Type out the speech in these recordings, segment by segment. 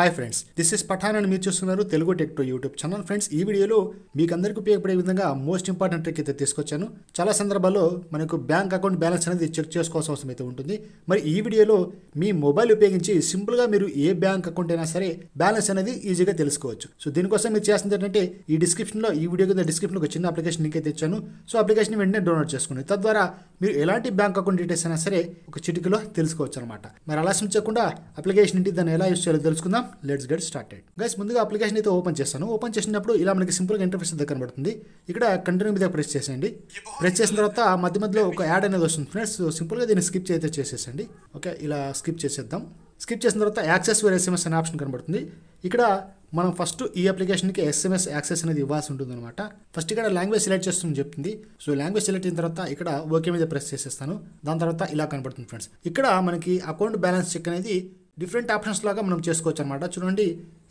hi friends this is Pathan అని మీరు చూస్తున్నారు Telugu tech to YouTube channel friends ఈ వీడియోలో మీకు అందరికీ ఉపయోగపడే విధంగా మోస్ట్ ఇంపార్టెంట్ ట్రిక్ అయితే తీసుకొచ్చాను చాలా సందర్భాల్లో మనకు బ్యాంక్ అకౌంట్ బ్యాలెన్స్ అనేది చెక్ చేసుకోవాల్సిన అవసరం అయితే ఉంటుంది మరి ఈ వీడియోలో మీ మొబైల్ ఉపయోగించి సింపుల్గా మీరు ఏ బ్యాంక్ అకౌంట్ అయినా సరే బ్యాలెన్స్ అనేది ఈజీగా తెలుసుకోవచ్చు సో దీనికోసం మీరు చేస్తుంది ఏంటంటే ఈ డిస్క్రిప్షన్లో ఈ వీడియో కింద డిస్క్రిప్షన్లో ఒక చిన్న అప్లికేషన్ లింక్ అయితే ఇచ్చాను సో అప్లికేషన్ వెంటనే డౌన్లోడ్ చేసుకుని తద్వారా మీరు ఎలాంటి బ్యాంక్ అకౌంట్ డీటెయిల్స్ అయినా సరే ఒక చిటికలో తెలుసుకోవచ్చు అనమాట మరి అలా చేయకుండా అప్లికేషన్ ఏంటి దాన్ని ఎలా యూస్ చేయాలో తెలుసుకుందాం లెట్స్ గెట్ స్టార్టెడ్ గైస్ ముందుగా అప్లికేషన్ అయితే ఓపెన్ చేస్తాను ఓపెన్ చేసినప్పుడు ఇలా మనకి సింపుల్గా ఇంటర్ఫేస్ దగ్గర కనబడుతుంది ఇక్కడ కంటిన్యూ మీద ప్రెస్ చేసేయండి ప్రెస్ చేసిన తర్వాత మధ్య మధ్యలో ఒక యాడ్ అనేది వస్తుంది ఫ్రెండ్స్ సింపుల్గా దీన్ని స్కిప్ అయితే చేసేసండి ఓకే ఇలా స్కిప్ చేసేద్దాం స్కిప్ చేసిన తర్వాత యాక్సెస్ వేర్ ఎస్ఎంఎస్ అనే ఆప్షన్ కనబడుతుంది ఇక్కడ మనం ఫస్ట్ ఈ అప్లికేషన్కి ఎస్ఎంఎస్ యాక్సెస్ అనేది ఇవ్వాల్సి ఉంటుంది అనమాట ఫస్ట్ ఇక్కడ లాంగ్వేజ్ సెలెక్ట్ చేస్తుంది చెప్తుంది సో లాంగ్వేజ్ సెలెక్ట్ అయిన తర్వాత ఇక్కడ ఓకే మీద ప్రెస్ చేసేస్తాను దాని తర్వాత ఇలా కనబడుతుంది ఫ్రెండ్స్ ఇక్కడ మనకి అకౌంట్ బ్యాలెన్స్ చెక్ అనేది డిఫరెంట్ ఆప్షన్స్ లాగా మనం చేసుకోవచ్చు అనమాట చూడండి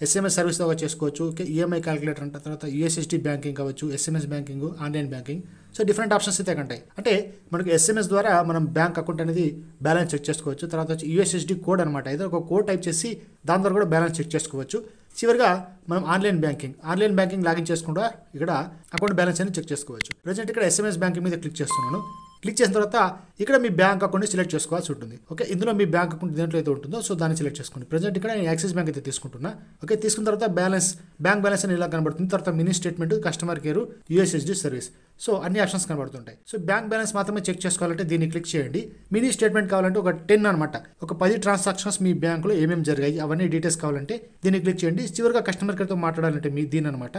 ఎస్ఎంఎస్ సర్వీస్ లాగా చేసుకోవచ్చు ఈఎంఐ క్యాలిక్యులేటర్ e అంట తర్వాత యూఎస్ఎస్డి బ్యాంకింగ్ కావచ్చు SMS banking online banking so different options అయితే ఉంటాయి అంటే మనకు ఎస్ఎంఎస్ ద్వారా మనం బ్యాంక్ అకౌంట్ అనేది బ్యాలెన్స్ చెక్ చేసుకోవచ్చు తర్వాత వచ్చి యూఎస్ఎస్డి కోడ్ అనమాట ఏదో ఒక కోడ్ టైప్ చేసి దాని ద్వారా కూడా బ్యాలెన్స్ చెక్ చేసుకోవచ్చు చివరిగా మనం online banking online banking login చేసుకుండా ఇక్కడ అకౌంట్ బ్యాలెన్స్ అనేది చెక్ చేసుకోవచ్చు ప్రజెంట్ ఇక్కడ ఎస్ఎంఎస్ బ్యాంకింగ్ మీద క్లిక్ చేస్తున్నాను క్లిక్ చేసిన తర్వాత ఇక్కడ మీ బ్యాంక్ అకౌంట్ని సెలెక్ట్ చేసుకోవాల్సి ఉంటుంది ఓకే ఇందులో మీ బ్యాంక్ అకౌంట్ దేంట్లో అయితే ఉంటుందో సో దాన్ని సెలెక్ట్ చేసుకోండి ప్రజెంట్ ఇక్కడ నేను యాక్సిస్ బ్యాంక్ అయితే తీసుకుంటున్నా ఓకే తీసుకున్న తర్వాత బ్యాలెన్స్ బ్యాంక్ బ్యాలెన్స్ అని ఇలా కనబడుతుంది తర్వాత mini statement customer care USSD service so అన్ని ఆప్షన్స్ కనబడుతుంటాయి సో బ్యాంక్ బ్యాలెన్స్ మాత్రమే చెక్ చేసుకోవాలంటే దీన్ని క్లిక్ చేయండి మినీ స్టేట్మెంట్ కావాలంటే ఒక టెన్ అనమాట ఒక పది ట్రాన్సాక్షన్స్ మీ బ్యాంక్లో ఏమేమి జరిగాయి అవన్నీ డీటెయిల్స్ కావాలంటే దీన్ని క్లిక్ చేయండి చివరిగా కస్టమర్ కేర్తో మాట్లాడాలంటే మీ దీని అనమాట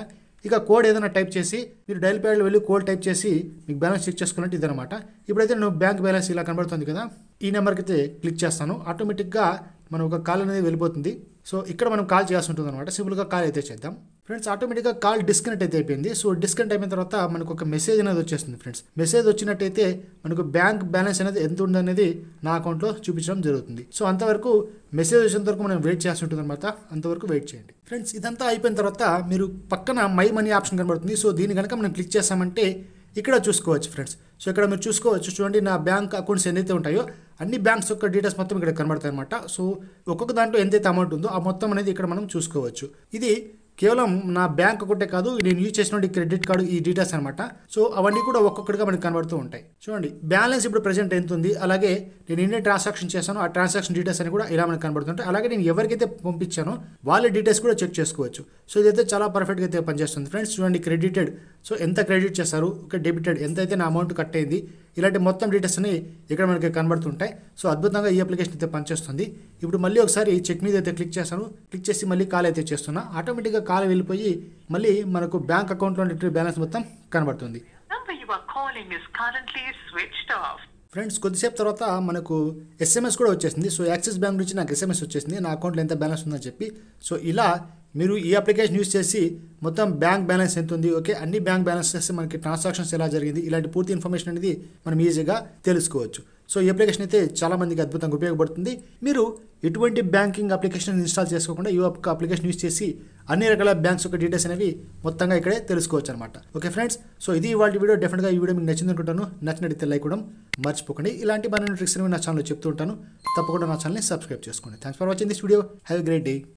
ఇక కోడ్ ఏదైనా టైప్ చేసి మీరు డైల్ ప్యాడ్లో వెళ్ళి కోడ్ టైప్ చేసి మీకు బ్యాలెన్స్ చెక్ చేసుకున్నట్టు ఇదనమాట ఇప్పుడైతే నేను బ్యాంక్ బ్యాలెన్స్ ఇలా కనబడుతుంది కదా ఈ నెంబర్కి అయితే క్లిక్ చేస్తాను ఆటోమేటిక్గా మనం ఒక కాల్ అనేది వెళ్ళిపోతుంది సో ఇక్కడ మనం కాల్ చేయాల్సి ఉంటుంది అనమాట సింపుల్గా కాల్ అయితే చేద్దాం ఫ్రెండ్స్ ఆటోమేటిక్గా కాల్ డిస్కనెక్ట్ అయితే అయిపోయింది సో డిస్కనెక్ట్ అయిన తర్వాత మనకు ఒక మెసేజ్ అనేది వచ్చేస్తుంది ఫ్రెండ్స్ మెసేజ్ వచ్చినట్టయితే మనకు బ్యాంక్ బ్యాలెన్స్ అనేది ఎంత ఉందనేది నా అకౌంట్లో చూపించడం జరుగుతుంది సో అంతవరకు మెసేజ్ వచ్చేంత వరకు మనం వెయిట్ చేయాల్సి ఉంటుంది అనమాట అంతవరకు వెయిట్ చేయండి ఫ్రెండ్స్ ఇదంతా అయిపోయిన తర్వాత మీరు పక్కన మై మనీ ఆప్షన్ కనబడుతుంది సో దీన్ని కనుక మనం క్లిక్ చేస్తామంటే ఇక్కడ చూసుకోవచ్చు ఫ్రెండ్స్ సో ఇక్కడ మీరు చూసుకోవచ్చు చూడండి నా బ్యాంక్ అకౌంట్స్ ఎన్నైతే ఉంటాయో అన్ని బ్యాంక్స్ యొక్క డీటెయిల్స్ మొత్తం ఇక్కడ కనబడతాయి అనమాట సో ఒక్కొక్క దాంట్లో ఎంతైతే అమౌంట్ ఉందో ఆ మొత్తం అనేది ఇక్కడ మనం చూసుకోవచ్చు ఇది కేవలం నా బ్యాంక్ ఒకటే కాదు నేను యూజ్ చేసిన క్రెడిట్ కార్డు ఈ డీటెయిల్స్ అనమాట సో అవన్నీ కూడా ఒక్కొక్కటిగా మనకి కనబడుతూ ఉంటాయి చూడండి బ్యాలెన్స్ ఇప్పుడు ప్రెసెంట్ ఎంత ఉంది అలాగే నేను ఎన్ని ట్రాన్సాక్షన్ చేశాను ఆ ట్రాన్సాక్షన్ డీటెయిల్స్ అని కూడా ఇలా మనకు కనబడుతుంటాయి అలాగే నేను ఎవరికైతే పంపించానో వాళ్ళ డీటెయిల్స్ కూడా చెక్ చేసుకోవచ్చు సో ఇదైతే చాలా పర్ఫెక్ట్గా అయితే పనిచేస్తుంది ఫ్రెండ్స్ చూడండి క్రెడిటెడ్ సో ఎంత క్రెడిట్ చేస్తారు ఒక డెబిటెడ్ ఎంత అయితే నా అమౌంట్ కట్ అయింది ఇలాంటి మొత్తం డీటెయిల్స్ అన్ని ఇక్కడ మనకి కనబడుతుంటాయి సో అద్భుతంగా ఈ అప్లికేషన్ అయితే పనిచేస్తుంది ఇప్పుడు మళ్ళీ ఒకసారి చెక్ మీద అయితే క్లిక్ చేస్తాను క్లిక్ చేసి మళ్ళీ కాల్ అయితే చేస్తున్నా ఆటోమేటిక్గా కాల్ వెళ్ళిపోయి మళ్ళీ మనకు బ్యాంక్ అకౌంట్లో బ్యాలెన్స్ మొత్తం కనబడుతుంది ఫ్రెండ్స్ కొద్దిసేపు తర్వాత మనకు ఎస్ఎంఎస్ కూడా వచ్చేసింది సో యాక్సిస్ బ్యాంక్ నుంచి నాకు ఎస్ఎంఎస్ వచ్చేసింది నా అకౌంట్లో ఎంత బ్యాలెన్స్ ఉందని చెప్పి సో ఇలా మీరు ఈ అప్లికేషన్ యూస్ చేసి మొత్తం బ్యాంక్ బ్యాలెన్స్ ఎంత ఉంది ఓకే అన్ని బ్యాంక్ బ్యాలెన్స్ చేస్తే మనకి ట్రాన్సాక్షన్స్ ఎలా జరిగింది ఇలాంటి పూర్తి ఇన్ఫర్మేషన్ అనేది మనం ఈజీగా తెలుసుకోవచ్చు సో ఈ అప్లికేషన్ అయితే చాలామందికి అద్భుతంగా ఉపయోగపడుతుంది మీరు ఎటువంటి బ్యాంకింగ్ అప్లికేషన్ ఇన్స్టాల్ చేసుకోకుండా ఈ యొక్క అప్లికేషన్ యూస్ చేసి అన్ని రకాల బ్యాంక్స్ యొక్క డీటెయిల్స్ అనేవి మొత్తంగా ఇక్కడే తెలుసుకోవచ్చు అనమాట ఓకే ఫ్రెండ్స్ సో ఇది ఇవాళ వీడియో డెఫినెట్గా ఈ వీడియో మీకు నచ్చింది అనుకుంటాను నచ్చినట్టు లైక్ కూడా మర్చిపోకండి ఇలాంటి మన ట్రిక్స్ నా ఛానల్లో చెప్తూ ఉంటాను తప్పకుండా నా ఛానల్ని సబ్స్క్రైబ్ చేసుకోండి thanks for watching this video have great day